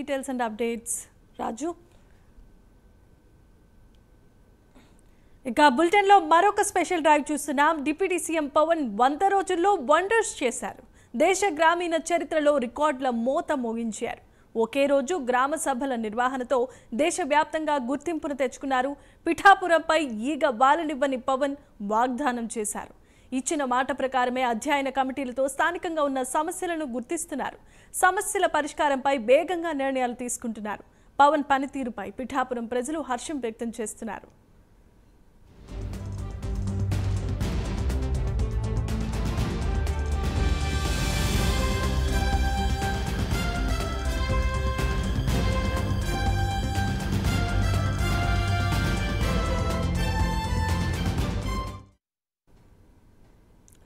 details and updates రాజు ఇక బులెటిన్లో మరొక స్పెషల్ డ్రైవ్ చూస్తున్నాం డిప్యూటీ సీఎం పవన్ వంద రోజుల్లో వండర్స్ చేశారు దేశ గ్రామీణ చరిత్రలో రికార్డుల మోత మోగించారు ఒకే రోజు గ్రామ సభల నిర్వహణతో దేశవ్యాప్తంగా గుర్తింపును తెచ్చుకున్నారు పిఠాపురంపై ఈగ వాలనివ్వని పవన్ వాగ్దానం చేశారు ఇచ్చిన మాట ప్రకారమే అధ్యయన కమిటీలతో స్థానికంగా ఉన్న సమస్యలను గుర్తిస్తున్నారు సమస్యల పరిష్కారంపై వేగంగా నిర్ణయాలు తీసుకుంటున్నారు పవన్ పనితీరుపై పిఠాపురం ప్రజలు హర్షం వ్యక్తం చేస్తున్నారు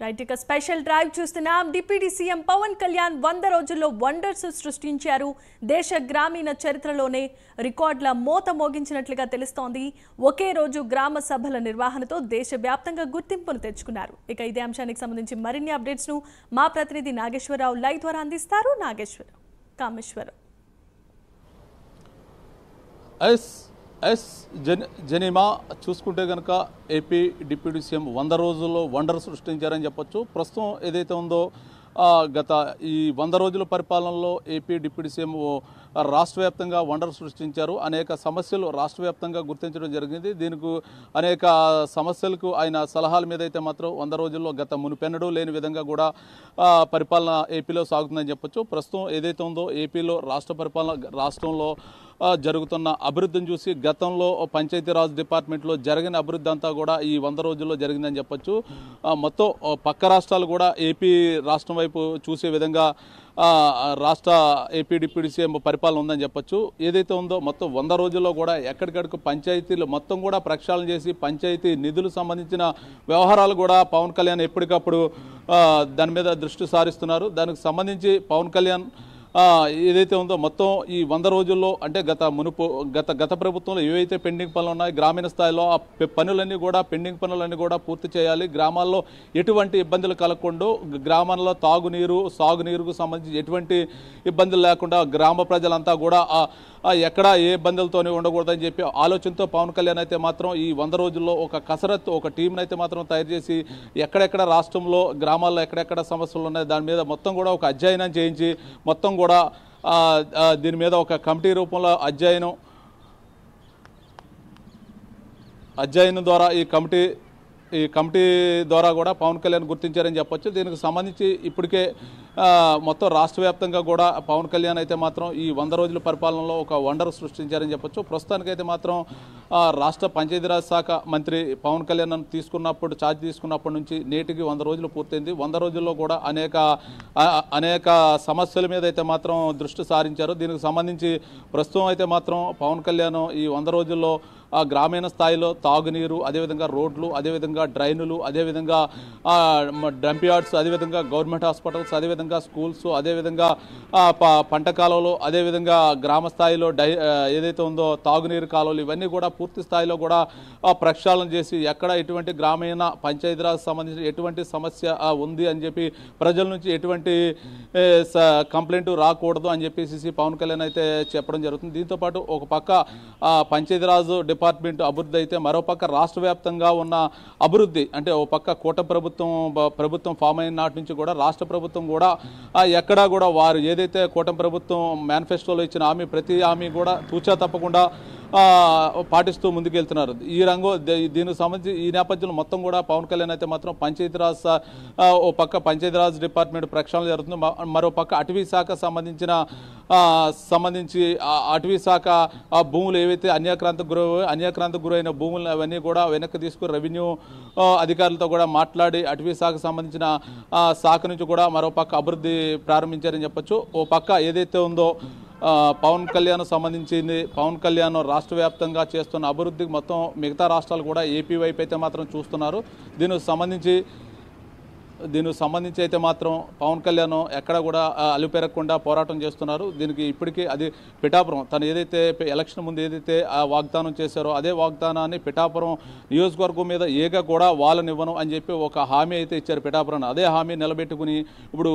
రైట్ స్పెషల్ డ్రైవ్ చూస్తున్నాం డిప్యూటీ సీఎం పవన్ కళ్యాణ్ వంద రోజుల్లో వండర్స్ సృష్టించారు దేశ గ్రామీణ చరిత్రలోనే రికార్డుల మోత మోగించినట్లుగా తెలుస్తోంది ఒకే రోజు గ్రామ సభల నిర్వహణతో దేశవ్యాప్తంగా గుర్తింపును తెచ్చుకున్నారు ఇక ఇదే అంశానికి సంబంధించి మరిన్ని అప్డేట్స్ను మా ప్రతినిధి నాగేశ్వరరావు లైవ్ ద్వారా అందిస్తారు నాగేశ్వరరావు కామేశ్వరరావు ఎస్ జెన్ జెనిమా చూసుకుంటే కనుక ఏపీ డిప్యూటీ సీఎం వంద రోజుల్లో వండర్ సృష్టించారని చెప్పొచ్చు ప్రస్తుతం ఏదైతే ఉందో గత ఈ వంద రోజుల పరిపాలనలో ఏపీ డిప్యూటీ సీఎం రాష్ట్ర వ్యాప్తంగా వండర్ సృష్టించారు అనేక సమస్యలు రాష్ట్ర వ్యాప్తంగా గుర్తించడం జరిగింది దీనికి అనేక సమస్యలకు ఆయన సలహాల మీద అయితే మాత్రం వంద రోజుల్లో గత మునిపెన్నడూ లేని విధంగా కూడా పరిపాలన ఏపీలో సాగుతుందని చెప్పొచ్చు ప్రస్తుతం ఏదైతే ఉందో ఏపీలో రాష్ట్ర పరిపాలన రాష్ట్రంలో జరుగుతున్న అభివృద్ధిని చూసి గతంలో పంచాయతీరాజ్ డిపార్ట్మెంట్లో జరిగిన అభివృద్ధి అంతా కూడా ఈ వంద రోజుల్లో జరిగిందని చెప్పొచ్చు మొత్తం పక్క రాష్ట్రాలు కూడా ఏపీ రాష్ట్రం వైపు చూసే విధంగా రాష్ట్ర ఏపీ డిప్యూటీ సీఎం పరిపాలన ఉందని చెప్పొచ్చు ఏదైతే ఉందో మొత్తం వంద రోజుల్లో కూడా ఎక్కడికడుకు పంచాయతీలు మొత్తం కూడా ప్రక్షాళన చేసి పంచాయతీ నిధులు సంబంధించిన వ్యవహారాలు కూడా పవన్ కళ్యాణ్ ఎప్పటికప్పుడు దాని మీద దృష్టి సారిస్తున్నారు దానికి సంబంధించి పవన్ కళ్యాణ్ ఏదైతే ఉందో మొత్తం ఈ వంద రోజుల్లో అంటే గత మునుపు గత గత ప్రభుత్వంలో ఏవైతే పెండింగ్ పనులు ఉన్నాయో గ్రామీణ స్థాయిలో ఆ పనులన్నీ కూడా పెండింగ్ పనులన్నీ కూడా పూర్తి చేయాలి గ్రామాల్లో ఎటువంటి ఇబ్బందులు కలగకుండా గ్రామాల్లో తాగునీరు సాగునీరుకు సంబంధించి ఎటువంటి ఇబ్బందులు లేకుండా గ్రామ ప్రజలంతా కూడా ఎక్కడ ఏ ఇబ్బందులతోనే ఉండకూడదని చెప్పి ఆలోచనతో పవన్ కళ్యాణ్ అయితే మాత్రం ఈ వంద రోజుల్లో ఒక కసరత్తు ఒక టీంని అయితే మాత్రం తయారు చేసి ఎక్కడెక్కడ రాష్ట్రంలో గ్రామాల్లో ఎక్కడెక్కడ సమస్యలు ఉన్నాయి దాని మీద మొత్తం కూడా ఒక అధ్యయనం చేయించి మొత్తం కూడా దీని మీద ఒక కమిటీ రూపంలో అధ్యయనం అధ్యయనం ద్వారా ఈ కమిటీ ఈ కమిటీ ద్వారా కూడా పవన్ కళ్యాణ్ గుర్తించారని చెప్పొచ్చు దీనికి సంబంధించి ఇప్పటికే మొత్తం రాష్ట్ర వ్యాప్తంగా కూడా పవన్ కళ్యాణ్ అయితే మాత్రం ఈ వంద రోజుల పరిపాలనలో ఒక వండర్ సృష్టించారని చెప్పొచ్చు ప్రస్తుతానికైతే మాత్రం రాష్ట్ర పంచాయతీరాజ్ శాఖ మంత్రి పవన్ కళ్యాణ్ తీసుకున్నప్పుడు ఛార్జ్ తీసుకున్నప్పటి నుంచి నేటికి వంద రోజులు పూర్తయింది వంద రోజుల్లో కూడా అనేక అనేక సమస్యల మీద అయితే మాత్రం దృష్టి సారించారు దీనికి సంబంధించి ప్రస్తుతం అయితే మాత్రం పవన్ కళ్యాణ్ ఈ వంద రోజుల్లో గ్రామీణ స్థాయిలో తాగునీరు అదేవిధంగా రోడ్లు అదేవిధంగా డ్రైనులు అదేవిధంగా డంప్ యార్డ్స్ అదేవిధంగా గవర్నమెంట్ హాస్పిటల్స్ అదేవిధంగా స్కూల్స్ అదేవిధంగా పంట కాలంలో అదేవిధంగా గ్రామ స్థాయిలో డై ఏదైతే ఉందో తాగునీరు కాలువలు ఇవన్నీ కూడా పూర్తి స్థాయిలో కూడా ప్రక్షాళన చేసి ఎక్కడ ఎటువంటి గ్రామీణ పంచాయతీరాజ్ సంబంధించిన ఎటువంటి సమస్య ఉంది అని చెప్పి ప్రజల నుంచి ఎటువంటి కంప్లైంట్ రాకూడదు అని చెప్పేసి పవన్ కళ్యాణ్ అయితే చెప్పడం జరుగుతుంది దీంతోపాటు ఒక పక్క పంచాయతీరాజు డిపార్ట్ డిపార్ట్మెంట్ అభివృద్ధి అయితే మరోపక్క రాష్ట్ర వ్యాప్తంగా ఉన్న అభివృద్ధి అంటే ఓ పక్క కోట ప్రభుత్వం ప్రభుత్వం ఫామ్ అయిన నాటి నుంచి కూడా రాష్ట్ర ప్రభుత్వం కూడా ఎక్కడా కూడా వారు ఏదైతే కూటమి ప్రభుత్వం మేనిఫెస్టోలో ఇచ్చిన హామీ ప్రతి హామీ కూడా తూచా తప్పకుండా పాటిస్తూ ముందుకెళ్తున్నారు ఈ రంగు దీనికి సంబంధించి ఈ నేపథ్యంలో మొత్తం కూడా పవన్ కళ్యాణ్ అయితే మాత్రం పంచాయతీరాజ్ ఓ పక్క పంచాయతీరాజ్ డిపార్ట్మెంట్ ప్రక్షాళన జరుగుతుంది మరో పక్క అటవీ శాఖ సంబంధించిన సంబంధించి అటవీ శాఖ భూములు ఏవైతే అన్యాక్రాంత గురు అన్యాక్రాంత గురైన భూములు అవన్నీ కూడా వెనక్కి తీసుకుని రెవెన్యూ అధికారులతో కూడా మాట్లాడి అటవీ శాఖకు సంబంధించిన శాఖ నుంచి కూడా మరో పక్క అభివృద్ధి ప్రారంభించారని చెప్పొచ్చు ఓ పక్క ఏదైతే ఉందో పవన్ కళ్యాణ్ సంబంధించింది పవన్ కళ్యాణ్ రాష్ట్ర వ్యాప్తంగా చేస్తున్న అభివృద్ధికి మొత్తం మిగతా రాష్ట్రాలు కూడా ఏపీ వైపు అయితే మాత్రం చూస్తున్నారు దీనికి సంబంధించి దీనికి సంబంధించి అయితే మాత్రం పవన్ కళ్యాణ్ ఎక్కడ కూడా అలుపెరగకుండా పోరాటం చేస్తున్నారు దీనికి ఇప్పటికీ అది పిఠాపురం తను ఏదైతే ఎలక్షన్ ముందు ఏదైతే వాగ్దానం చేశారో అదే వాగ్దానాన్ని పిఠాపురం నియోజకవర్గం మీద ఏక కూడా వాళ్ళనివ్వను అని చెప్పి ఒక హామీ అయితే ఇచ్చారు పిఠాపురం అదే హామీ నిలబెట్టుకుని ఇప్పుడు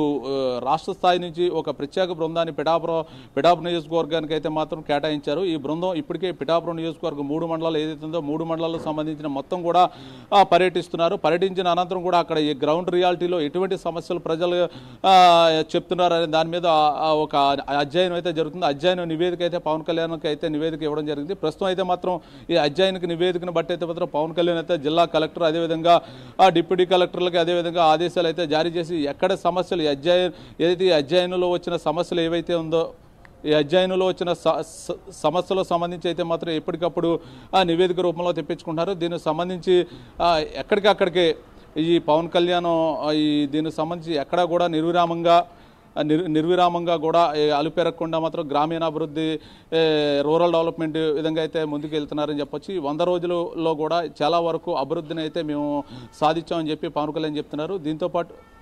రాష్ట్ర స్థాయి నుంచి ఒక ప్రత్యేక బృందాన్ని పిఠాపురం పిఠాపురం నియోజకవర్గానికి అయితే మాత్రం కేటాయించారు ఈ బృందం ఇప్పటికే పిఠాపురం నియోజకవర్గం మూడు మండలాలు ఏదైతే ఉందో మూడు మండలాలకు సంబంధించిన మొత్తం కూడా పర్యటిస్తున్నారు పర్యటించిన అనంతరం కూడా అక్కడ ఈ గ్రౌండ్ రియా మున్సిపాలిటీలో ఎటువంటి సమస్యలు ప్రజలు చెప్తున్నారు అనే దాని మీద ఒక అధ్యయనం అయితే జరుగుతుంది అధ్యయనం నివేదిక అయితే పవన్ కళ్యాణ్కి అయితే నివేదిక ఇవ్వడం జరిగింది ప్రస్తుతం అయితే మాత్రం ఈ అధ్యయనకి నివేదికను బట్టి అయితే మాత్రం పవన్ కళ్యాణ్ అయితే జిల్లా కలెక్టర్ అదేవిధంగా డిప్యూటీ కలెక్టర్లకి అదేవిధంగా ఆదేశాలు అయితే జారీ చేసి ఎక్కడ సమస్యలు అధ్యయనం ఏదైతే ఈ అధ్యయనంలో వచ్చిన సమస్యలు ఏవైతే ఉందో ఈ అధ్యయనంలో వచ్చిన సమస్యలకు సంబంధించి అయితే మాత్రం ఎప్పటికప్పుడు నివేదిక రూపంలో తెప్పించుకుంటున్నారు దీనికి సంబంధించి ఎక్కడికక్కడికి ఈ పవన్ కళ్యాణ్ ఈ దీనికి సంబంధించి ఎక్కడా కూడా నిర్విరామంగా నిర్విరామంగా కూడా అలుపెరగకుండా మాత్రం గ్రామీణాభివృద్ధి రూరల్ డెవలప్మెంట్ విధంగా అయితే ముందుకు వెళ్తున్నారని చెప్పొచ్చు వంద రోజులలో కూడా చాలా వరకు అభివృద్ధిని అయితే మేము సాధించామని చెప్పి పవన్ కళ్యాణ్ చెప్తున్నారు దీంతోపాటు